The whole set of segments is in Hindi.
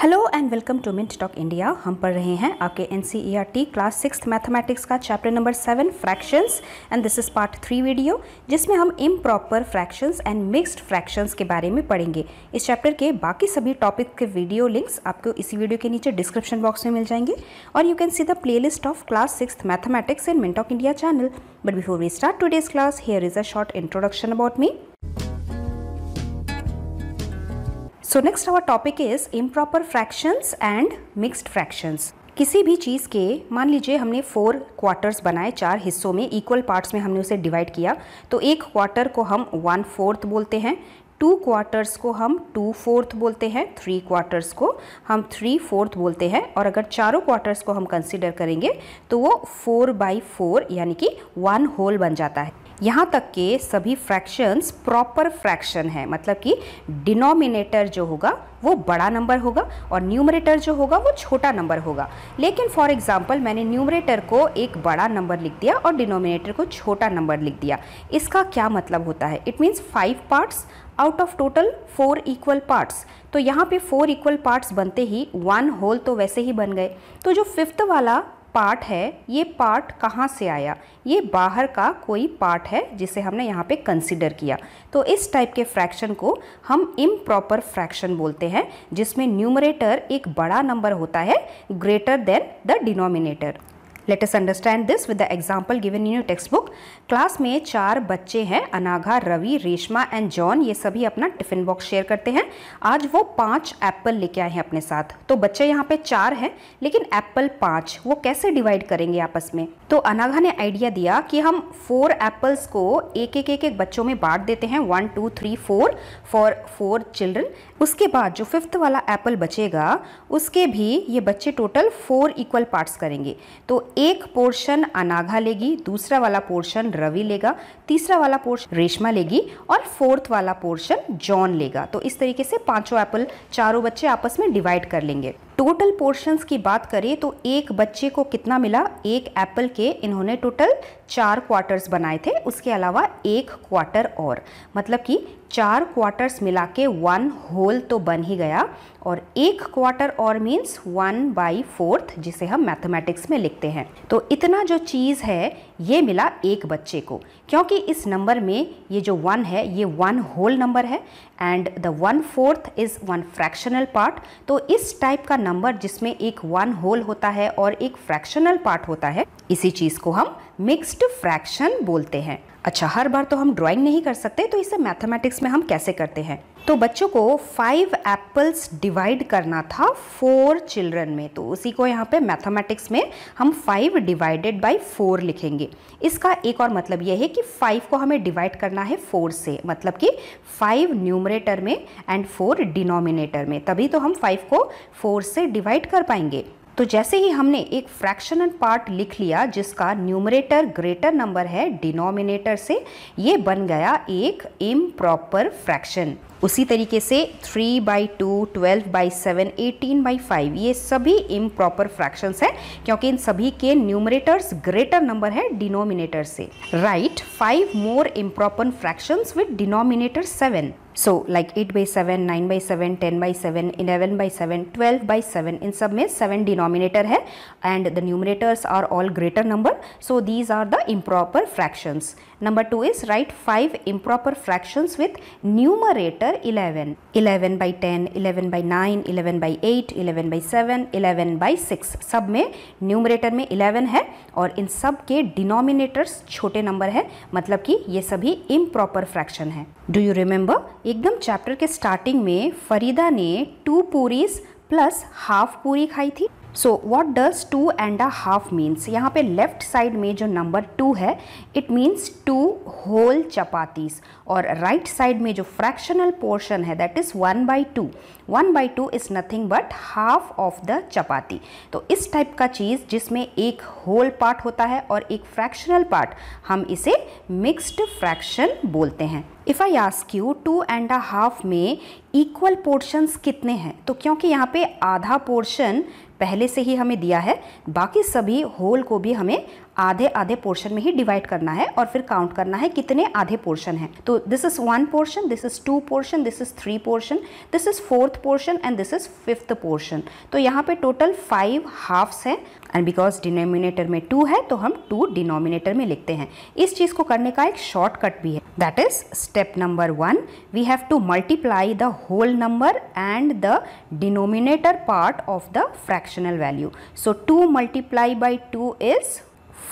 Hello and welcome to Mint Talk India हम पढ़ रहे हैं आपके एन क्लास सिक्स मैथमेटिक्स का chapter number seven fractions and this is part three video जिसमें हम improper fractions and mixed fractions के बारे में पढ़ेंगे इस चैप्टर के बाकी सभी टॉपिक के वीडियो लिंक्स आपको इसी वीडियो के नीचे डिस्क्रिप्शन बॉक्स में मिल जाएंगे और you can see the playlist of class six mathematics in Mint India channel but before we start to class here is a short introduction about me so next our topic is improper fractions and mixed fractions किसी भी चीज़ के मान लीजिए हमने फोर क्वार्टर्स बनाए चार हिस्सों में इक्वल पार्ट्स में हमने उसे डिवाइड किया तो एक क्वार्टर को हम वन फोर्थ बोलते हैं टू क्वार्टर्स को हम टू फोर्थ बोलते हैं थ्री क्वार्टर्स को हम थ्री फोर्थ बोलते हैं और अगर चारों क्वार्टर्स को हम कंसिडर करेंगे तो वो फोर बाई फोर यानी कि वन होल बन जाता है यहाँ तक के सभी फ्रैक्शंस प्रॉपर फ्रैक्शन है मतलब कि डिनोमिनेटर जो होगा वो बड़ा नंबर होगा और न्यूमरेटर जो होगा वो छोटा नंबर होगा लेकिन फॉर एग्जांपल मैंने न्यूमरेटर को एक बड़ा नंबर लिख दिया और डिनोमिनेटर को छोटा नंबर लिख दिया इसका क्या मतलब होता है it means five parts out of total four equal parts तो यहाँ पे फोर इक्वल पार्ट्स बनते ही वन होल तो वैसे ही बन गए तो जो फिफ्थ वाला पार्ट है ये पार्ट कहाँ से आया ये बाहर का कोई पार्ट है जिसे हमने यहाँ पे कंसिडर किया तो इस टाइप के फ्रैक्शन को हम इम्प्रॉपर फ्रैक्शन बोलते हैं जिसमें न्यूमरेटर एक बड़ा नंबर होता है greater than the denominator let us understand this with the example given in your textbook class में चार बच्चे हैं अनाघा रवि रेशमा एंड जॉन ये सभी अपना टिफिन बॉक्स शेयर करते हैं आज वो पाँच एप्पल लेके आए हैं अपने साथ तो बच्चे यहाँ पे चार हैं लेकिन एप्पल पाँच वो कैसे डिवाइड करेंगे आपस में तो अनाघा ने आइडिया दिया कि हम फोर एप्पल्स को एक एक एक एक बच्चों में बांट देते हैं one two three four for four children उसके बाद जो फिफ्थ वाला एप्पल बचेगा उसके भी ये बच्चे टोटल फोर इक्वल पार्ट्स करेंगे तो एक पोर्शन अनाघा लेगी दूसरा वाला पोर्शन रवि लेगा तीसरा वाला पोर्शन रेशमा लेगी और फोर्थ वाला पोर्शन जॉन लेगा तो इस तरीके से पांचों एप्पल चारों बच्चे आपस में डिवाइड कर लेंगे टोटल पोर्शंस की बात करें तो एक बच्चे को कितना मिला एक एप्पल के इन्होंने टोटल चार क्वार्टर्स बनाए थे उसके अलावा एक क्वार्टर और मतलब कि चार क्वार्टर्स मिला के वन होल तो बन ही गया और एक क्वार्टर और मीन्स वन बाई फोर्थ जिसे हम मैथमेटिक्स में लिखते हैं तो इतना जो चीज़ है ये मिला एक बच्चे को क्योंकि इस नंबर में ये जो वन है ये वन होल नंबर है and the one fourth is one fractional part तो इस टाइप का नंबर जिसमें एक वन होल होता है और एक फ्रैक्शनल पार्ट होता है इसी चीज़ को हम मिक्स्ड फ्रैक्शन बोलते हैं अच्छा हर बार तो हम ड्राइंग नहीं कर सकते तो इसे मैथमेटिक्स में हम कैसे करते हैं तो बच्चों को फाइव एप्पल्स डिवाइड करना था फोर चिल्ड्रन में तो उसी को यहाँ पे मैथमेटिक्स में हम फाइव डिवाइडेड बाई फोर लिखेंगे इसका एक और मतलब यह है कि फाइव को हमें डिवाइड करना है फोर से मतलब कि फाइव न्यूमरेटर में एंड फोर डिनोमिनेटर में तभी तो हम फाइव को फोर से डिवाइड कर पाएंगे तो जैसे ही हमने एक फ्रैक्शनल पार्ट लिख लिया जिसका न्यूमरेटर ग्रेटर नंबर है डिनोमिनेटर से ये बन गया एक इम प्रॉपर फ्रैक्शन उसी तरीके से three by two twelve by seven eighteen by five ये सभी इम प्रॉपर फ्रैक्शंस हैं क्योंकि इन सभी के न्यूमरेटर्स ग्रेटर नंबर है डिनोमिनेटर से right five more improper fractions with denominator seven so like eight by seven nine by seven ten by seven eleven by seven twelve by seven इन सब में सेवन डिनोमिनेटर है and the numerators are all greater number so these are the improper fractions number two is write five improper fractions with numerator here 11. 11 by 10, 11 by 9, 11 by 8, 11 by 7, 11 by 6 सब में न्यूमरेटर में 11 है और इन सब के डिनोमिनेटर्स छोटे नंबर है मतलब कि ये सभी इम्प्रॉपर फ्रैक्शन है डू यू रिमेंबर एकदम चैप्टर के स्टार्टिंग में फरीदा ने टू पूरीज प्लस हाफ पूरी खाई थी so what does two and a half means यहाँ पे लेफ्ट साइड में जो नंबर टू है it means two whole chapatis और राइट right साइड में जो फ्रैक्शनल पोर्शन है that is one by two one by two is nothing but half of the chapati तो इस टाइप का चीज़ जिसमें एक होल पार्ट होता है और एक फ्रैक्शनल पार्ट हम इसे मिक्स्ड फ्रैक्शन बोलते हैं if I ask you two and a half में इक्वल पोर्शंस कितने हैं तो क्योंकि यहाँ पे आधा पोर्शन पहले से ही हमें दिया है बाकी सभी होल को भी हमें आधे आधे पोर्शन में ही डिवाइड करना है और फिर काउंट करना है कितने आधे पोर्शन है तो this is one portion this is two portion this is three portion this is fourth portion and this is fifth portion तो यहाँ पे टोटल फाइव हाफ्स हैं एंड बिकॉज डिनोमिनेटर में टू है तो हम टू डिनोमिनेटर में लिखते हैं इस चीज़ को करने का एक शॉर्टकट भी है that is step number one we have to multiply the whole number and the denominator part of the fractional value so two multiply by two is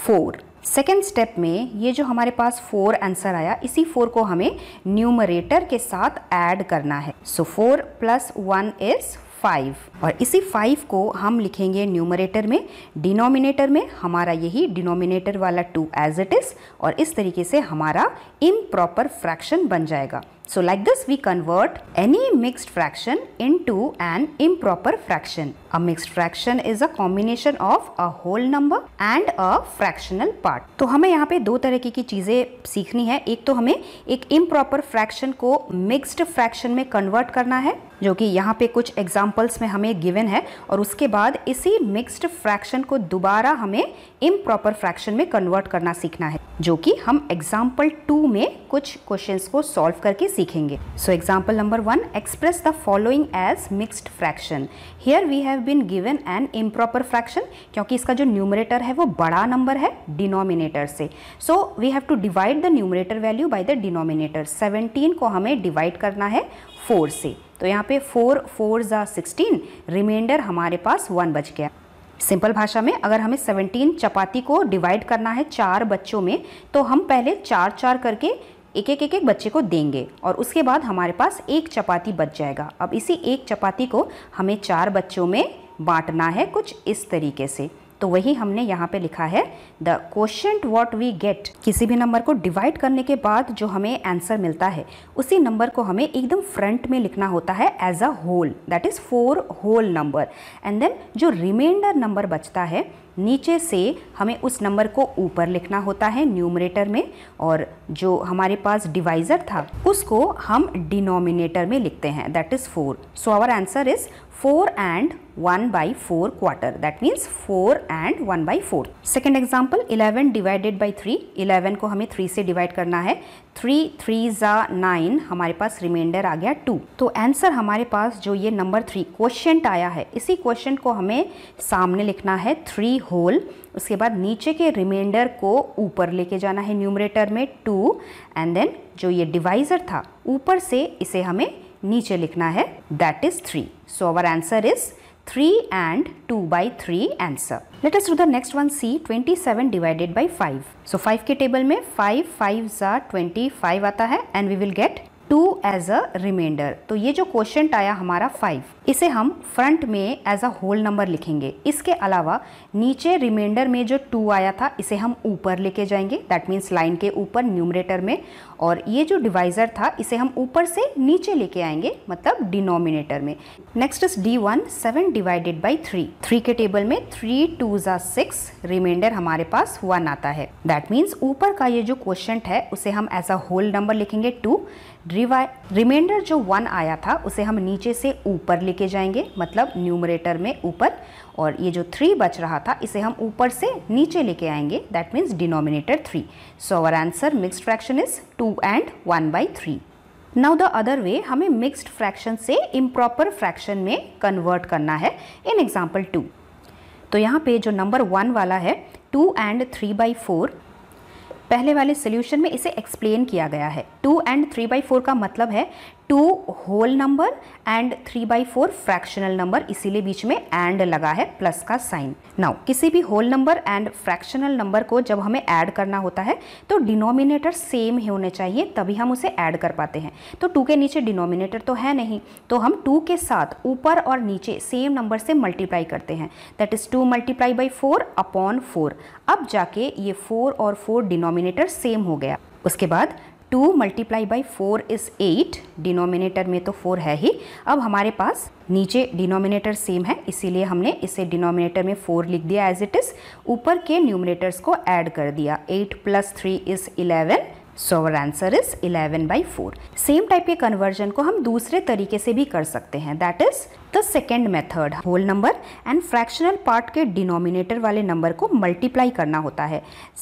four second step में ये जो हमारे पास फोर आंसर आया इसी फोर को हमें न्यूमरेटर के साथ ऐड करना है so four plus one is five और इसी फाइव को हम लिखेंगे न्यूमरेटर में डिनोमिनेटर में हमारा यही डिनोमिनेटर वाला टू एज इट इज़ और इस तरीके से हमारा इम प्रॉपर फ्रैक्शन बन जाएगा So like this we convert any mixed fraction into an improper fraction. A mixed fraction is a combination of a whole number and a fractional part. तो हमें यहाँ पे दो तरह की चीज़ें सीखनी है एक तो हमें एक improper fraction को mixed fraction में convert करना है जो कि यहाँ पे कुछ examples में हमें given है और उसके बाद इसी mixed fraction को दोबारा हमें improper fraction में convert करना सीखना है जो कि हम एग्जाम्पल टू में कुछ क्वेश्चंस को सॉल्व करके सीखेंगे so example number one express the following as mixed fraction here we have been given an improper fraction क्योंकि इसका जो न्यूमरेटर है वो बड़ा नंबर है डिनोमिनेटर से so we have to divide the numerator value by the denominator 17 को हमें डिवाइड करना है 4 से तो यहाँ पे 4 फोर ज़ा रिमाइंडर हमारे पास 1 बच गया सिंपल भाषा में अगर हमें 17 चपाती को डिवाइड करना है चार बच्चों में तो हम पहले चार चार करके एक एक एक एक बच्चे को देंगे और उसके बाद हमारे पास एक चपाती बच जाएगा अब इसी एक चपाती को हमें चार बच्चों में बांटना है कुछ इस तरीके से तो वही हमने यहाँ पे लिखा है the question what we get किसी भी नंबर को डिवाइड करने के बाद जो हमें आंसर मिलता है उसी नंबर को हमें एकदम फ्रंट में लिखना होता है as a whole that is four whole number and then जो रिमाइंडर नंबर बचता है नीचे से हमें उस नंबर को ऊपर लिखना होता है न्यूमरेटर में और जो हमारे पास डिवाइज़र था उसको हम डिनोमिनेटर में लिखते हैं that is four so our answer is four and one by four quarter that means four and one by four second example eleven divided by three eleven को हमें थ्री से डिवाइड करना है थ्री थ्री ज़ा नाइन हमारे पास रिमाइंडर आ गया टू तो आंसर हमारे पास जो ये नंबर थ्री क्वेश्चन आया है इसी क्वेश्चन को हमें सामने लिखना है थ्री होल उसके बाद नीचे के रिमाइंडर को ऊपर लेके जाना है न्यूमरेटर में टू एंड देन जो ये डिवाइज़र था ऊपर से इसे हमें नीचे लिखना है that is three so our answer is three and two by three answer let us to the next one C twenty seven divided by five so five के टेबल में फाइव फाइव ट्वेंटी फाइव आता है and we will get two as a reminder तो ये जो क्वेश्चन आया हमारा फाइव इसे हम फ्रंट में एज अ होल नंबर लिखेंगे इसके अलावा नीचे रिमाइंडर में जो टू आया था इसे हम ऊपर लेके जाएंगे दैट मीन्स लाइन के ऊपर न्यूमरेटर में और ये जो डिवाइज़र था इसे हम ऊपर से नीचे लेके आएंगे मतलब डिनोमिनेटर में next is D one seven divided by three three के टेबल में थ्री टू ज़ा सिक्स रिमाइंडर हमारे पास वन आता है दैट मीन्स ऊपर का ये जो क्वेश्चन है उसे हम एज अ होल नंबर लिखेंगे टू रिमाइंडर जो वन आया था उसे हम नीचे से ऊपर लेके जाएंगे मतलब न्यूमरेटर में ऊपर और ये जो थ्री बच रहा था इसे हम ऊपर से नीचे लेके आएंगे that means denominator three so our answer mixed fraction is two and one by three now the other way हमें मिक्सड फ्रैक्शन से इम्प्रॉपर फ्रैक्शन में कन्वर्ट करना है इन एग्जाम्पल टू तो यहाँ पे जो नंबर वन वाला है two and three by four पहले वाले सोल्यूशन में इसे एक्सप्लेन किया गया है two and three by four का मतलब है two whole number and three by four fractional number इसीलिए बीच में एंड लगा है प्लस का साइन नाउ किसी भी whole number and fractional number को जब हमें ऐड करना होता है तो डिनोमिनेटर सेम ही होने चाहिए तभी हम उसे ऐड कर पाते हैं तो टू के नीचे डिनोमिनेटर तो है नहीं तो हम टू के साथ ऊपर और नीचे सेम नंबर से मल्टीप्लाई करते हैं that is two multiply by four upon four अब जाके ये फोर और फोर डिनोमिनेटर सेम हो गया उसके बाद two multiply by four is eight denominator में तो फोर है ही अब हमारे पास नीचे डिनोमिनेटर सेम है इसीलिए हमने इसे डिनोमिनेटर में फोर लिख दिया एज इट इज़ ऊपर के न्यूमिनेटर्स को ऐड कर दिया eight plus three is eleven so answer is eleven by four same type के कन्वर्जन को हम दूसरे तरीके से भी कर सकते हैं that is the second method whole number and fractional part के डिनोमिनेटर वाले नंबर को मल्टीप्लाई करना होता है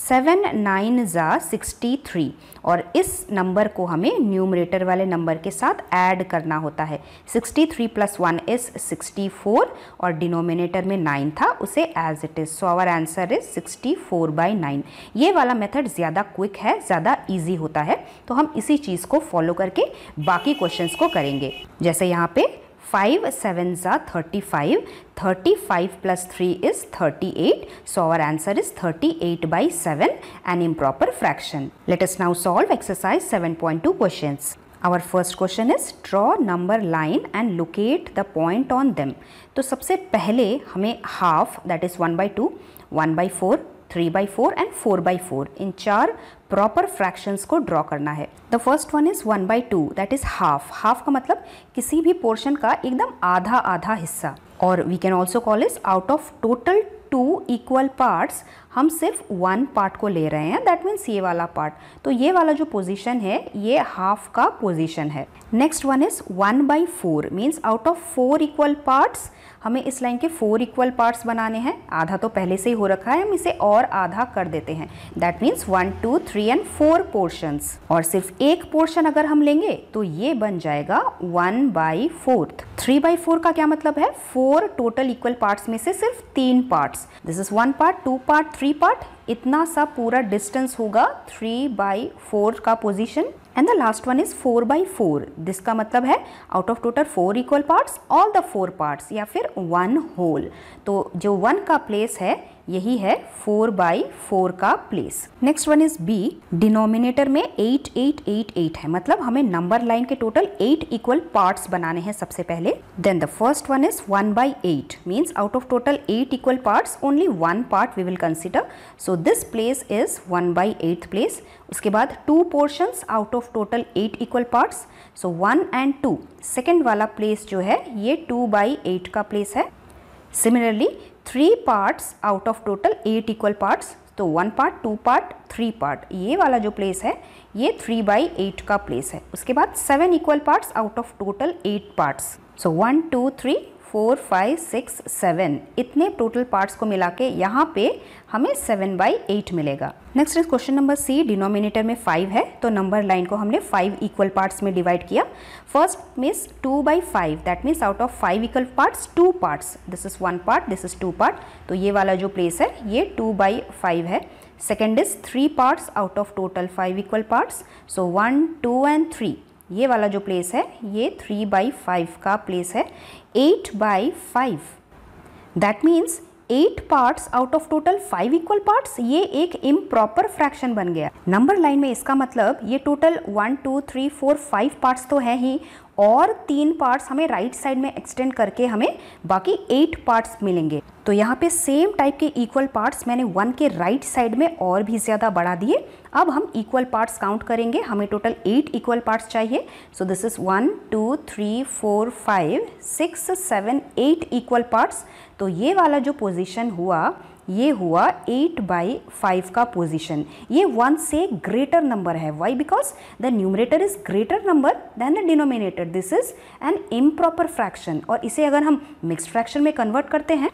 सेवन नाइन ज़ा सिक्सटी थ्री और इस नंबर को हमें न्यूमरेटर वाले नंबर के साथ ऐड करना होता है sixty three plus one is sixty four और डिनोमिनेटर में नाइन था उसे as it is so our answer is sixty four by nine ये वाला मेथड ज़्यादा क्विक है ज़्यादा ईजी होता है तो हम इसी चीज़ को फॉलो करके बाकी क्वेश्चन को करेंगे जैसे यहाँ पे 5 sevens are 35, 35 plus 3 is 38. So our answer is 38 by 7 an improper fraction. Let us now solve exercise 7.2 questions. Our first question is draw number line and locate the point on them. So subset पहले hame half that is 1 by 2, 1 by 4, 3 by 4 and 4 by 4 in char proper fractions को ड्रॉ करना है the first one is one by two that is half half का मतलब किसी भी पोर्शन का एकदम आधा आधा हिस्सा और we can also call is out of total two equal parts हम सिर्फ वन पार्ट को ले रहे हैं दैट मीन्स ये वाला पार्ट तो ये वाला जो पोजिशन है ये हाफ का पोजिशन है next one is one by four means out of four equal parts हमें इस लाइन के फोर इक्वल पार्ट्स बनाने हैं आधा तो पहले से ही हो रखा है हम इसे और आधा कर देते हैं that means one two three and four portions और सिर्फ एक पोर्शन अगर हम लेंगे तो ये बन जाएगा one by fourth three by four का क्या मतलब है फोर टोटल इक्वल पार्ट्स में से सिर्फ तीन parts this is one part two part three part इतना सा पूरा डिस्टेंस होगा थ्री बाई फोर का position and the last one is four by four जिसका मतलब है out of total four equal parts all the four parts या फिर वन होल तो जो वन का प्लेस है यही है फोर बाई फोर का place next one is B denominator में एट एट एट एट है मतलब हमें नंबर लाइन के टोटल एट इक्वल पार्ट बनाने हैं सबसे पहले then the first one is one by eight means out of total eight equal part only one part we will consider so this place is one by eight place उसके बाद two portion out of total eight equal part so one and two second वाला प्लेस जो है ये टू बाई एट का प्लेस है similarly three parts out of total eight equal parts तो one part two part three part ये वाला जो प्लेस है ये थ्री बाई एट का प्लेस है उसके बाद seven equal parts out of total eight parts so one two three four five six seven इतने टोटल पार्ट्स को मिला के यहाँ पे हमें सेवन बाई एट मिलेगा next is question number C denominator में फाइव है तो नंबर लाइन को हमने फाइव इक्वल पार्ट्स में डिवाइड किया first means two by five that means out of five equal parts two parts this is one part this is two part तो ये वाला जो प्लेस है ये टू बाई फाइव है second is three parts out of total five equal parts so one two and three ये वाला जो प्लेस है ये थ्री बाई फाइव का प्लेस है eight by five that means eight parts out of total five equal parts ये एक इम्प्रॉपर फ्रैक्शन बन गया नंबर लाइन में इसका मतलब ये total one two three four five parts तो है ही और तीन पार्ट्स हमें राइट right साइड में एक्सटेंड करके हमें बाकी एट पार्ट्स मिलेंगे तो यहाँ पे सेम टाइप के इक्वल पार्ट्स मैंने वन के राइट right साइड में और भी ज़्यादा बढ़ा दिए अब हम इक्वल पार्ट्स काउंट करेंगे हमें टोटल एट इक्वल पार्ट्स चाहिए so this is one two three four five six seven eight equal parts तो ये वाला जो पोजिशन हुआ ये हुआ एट बाई फाइव का पोजिशन ये वन से ग्रेटर नंबर है why because the numerator is greater number than the denominator this is an improper fraction और इसे अगर हम मिक्स फ्रैक्शन में कन्वर्ट करते हैं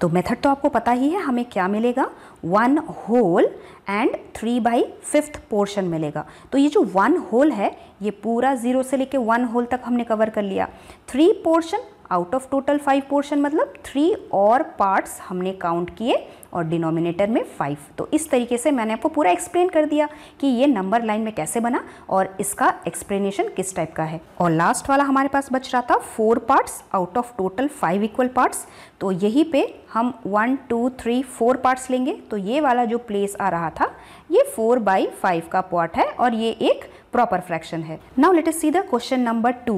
तो मेथड तो आपको पता ही है हमें क्या मिलेगा one whole and three by fifth portion मिलेगा तो ये जो वन होल है ये पूरा जीरो से लेके वन होल तक हमने कवर कर लिया three portion out of total five portion मतलब थ्री और पार्ट्स हमने काउंट किए और डिनोमिनेटर में फाइव तो इस तरीके से मैंने आपको पूरा एक्सप्लेन कर दिया कि ये नंबर लाइन में कैसे बना और इसका एक्सप्लेनेशन किस टाइप का है और लास्ट वाला हमारे पास बच रहा था four parts out of total five equal parts तो यही पे हम one two three four parts लेंगे तो ये वाला जो प्लेस आ रहा था ये फोर बाई फाइव का पार्ट है और ये एक प्रॉपर फ्रैक्शन है now let us see the question number two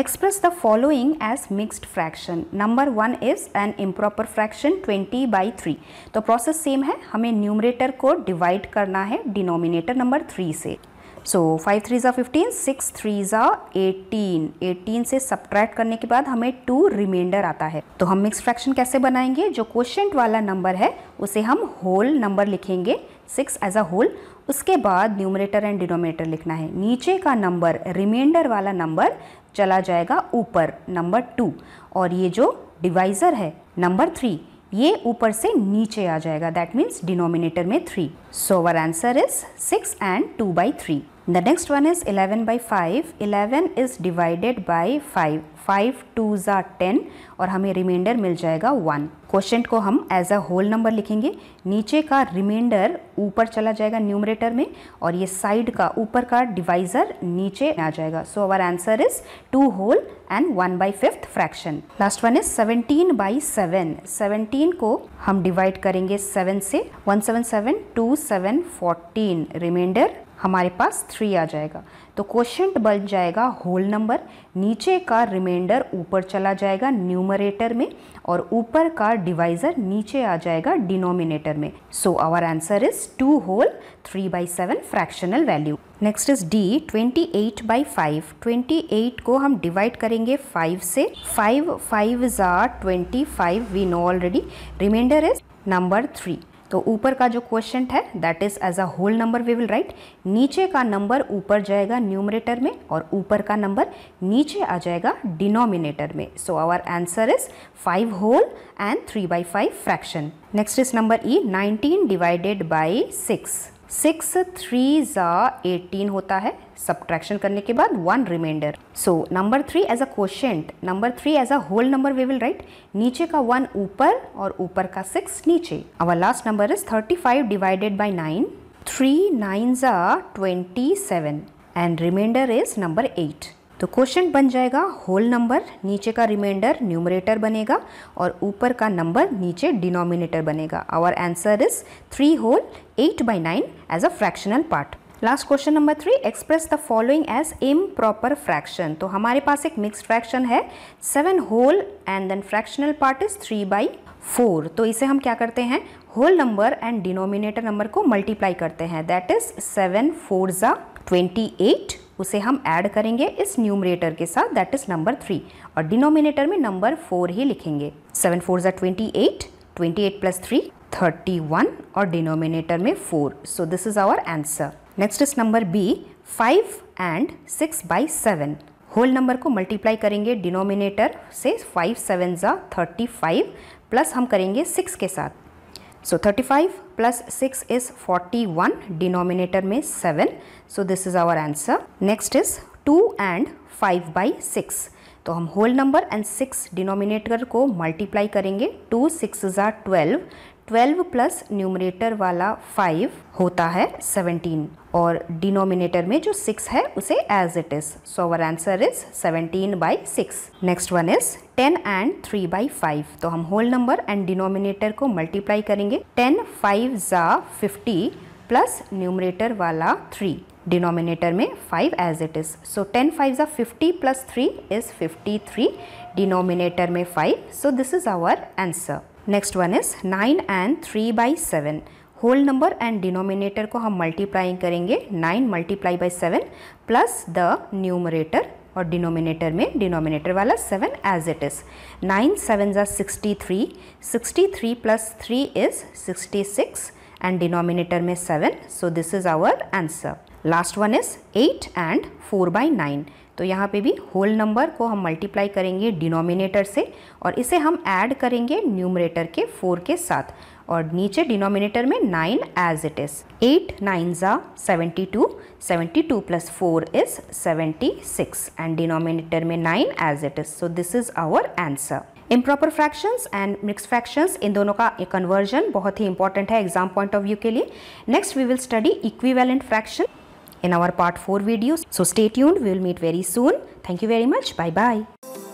Express the following as mixed fraction. Number one is an improper fraction 20 by 3. तो process same है हमें numerator को divide करना है denominator number 3 से सो फाइव थ्री ज़ा फिफ्टीन सिक्स थ्री ज़ा एटीन एटीन से सब्ट्रैक्ट करने के बाद हमें टू रिमाइंडर आता है तो हम मिक्स फ्रैक्शन कैसे बनाएंगे जो क्वेश्चन वाला नंबर है उसे हम होल नंबर लिखेंगे सिक्स एज अ होल उसके बाद न्यूमरेटर एंड डिनोमिनेटर लिखना है नीचे का नंबर रिमाइंडर वाला नंबर चला जाएगा ऊपर नंबर टू और ये जो डिवाइज़र है नंबर थ्री ये ऊपर से नीचे आ जाएगा दैट मीन्स डिनोमिनेटर में three so answer is six and two by three The next one is 11 by 5. 11 is divided by 5. 5 2s are 10 और हमें रिमाइंडर मिल जाएगा 1. Quotient को हम as a whole number लिखेंगे नीचे का remainder ऊपर चला जाएगा numerator में और ये side का ऊपर का डिवाइजर नीचे आ जाएगा so our answer is two whole and one by fifth fraction last one is seventeen by seven seventeen को हम डिवाइड करेंगे सेवन से one seven seven two seven हमारे पास थ्री आ जाएगा तो क्वेश्चन बन जाएगा होल नंबर नीचे का रिमाइंडर ऊपर चला जाएगा न्यूमरेटर में और ऊपर का डिवाइज़र नीचे आ जाएगा डिनोमिनेटर में so our answer is two whole three by seven fractional value next is D twenty eight by five twenty eight को हम डिवाइड करेंगे फाइव से फाइव फाइव ज़ार twenty five we know already remainder is number three तो ऊपर का जो क्वेश्चन है that is as a whole number we will write नीचे का नंबर ऊपर जाएगा न्यूमरेटर में और ऊपर का नंबर नीचे आ जाएगा डिनोमिनेटर में so our answer is five whole and three by five fraction next is number E nineteen divided by six six three ज़ा एटीन होता है सब्ट्रैक्शन करने के बाद one remainder so number three as a question number three as a whole number we will write नीचे का वन ऊपर और ऊपर का सिक्स नीचे our last number is thirty five divided by nine three nine ज़ा twenty seven and remainder is number eight तो क्वेश्चन बन जाएगा होल नंबर नीचे का रिमाइंडर न्यूमरेटर बनेगा और ऊपर का नंबर नीचे डिनोमिनेटर बनेगा our answer is three whole 8 by 9 as a fractional part. Last question number three express the following as improper fraction तो हमारे पास एक मिक्स फ्रैक्शन है seven whole and then fractional part is three by four तो इसे हम क्या करते हैं whole number and denominator number को मल्टीप्लाई करते हैं दैट इज सेवन फोर ज़ा ट्वेंटी एट उसे हम ऐड करेंगे इस न्यूमरेटर के साथ दैट इज नंबर थ्री और डिनोमिनेटर में नंबर फोर ही लिखेंगे सेवन फोर ज़ा twenty eight twenty eight plus three 31 और डिनोमिनेटर में 4. So this is our answer next is number B 5 and 6 by 7. Whole number को मल्टीप्लाई करेंगे डिनोमिनेटर से फाइव सेवन ज़ा थर्टी फाइव प्लस हम करेंगे सिक्स के साथ so thirty five plus six is forty one denominator में seven so this is our answer next is two and five by six तो हम whole number and six denominator को मल्टीप्लाई करेंगे टू सिक्स ज़ा ट्वेल्व ट्वेल्व प्लस न्यूमरेटर वाला फाइव होता है सेवनटीन और डिनोमिनेटर में जो सिक्स है उसे as it is so our answer is seventeen by six next one is ten and three by five तो हम होल नंबर एंड डिनोमिनेटर को मल्टीप्लाई करेंगे टेन फाइव ज़ा फिफ्टी प्लस न्यूमरेटर वाला थ्री डिनोमिनेटर में five as it is so ten five ज़ा fifty plus three is fifty three denominator में five so this is our answer next one is nine and three by seven whole number and denominator को हम मल्टीप्लाइंग करेंगे nine multiply by seven plus the numerator और डिनोमिनेटर में डिनोमिनेटर वाला seven as it is nine seven ज़ा sixty three sixty three plus three is sixty six and denominator में seven so this is our answer last one is eight and four by nine तो यहाँ पे भी होल नंबर को हम मल्टीप्लाई करेंगे डिनोमिनेटर से और इसे हम ऐड करेंगे न्यूमरेटर के फोर के साथ और नीचे डिनोमिनेटर में nine as it is eight nine ज़ा seventy two seventy two plus four is seventy six and denominator में nine as it is so this is our answer improper fractions and mix fractions इन दोनों का कन्वर्जन बहुत ही इंपॉर्टेंट है एग्जाम पॉइंट ऑफ व्यू के लिए next we will study equivalent fraction in our part 4 videos. So stay tuned. We will meet very soon. Thank you very much. Bye-bye.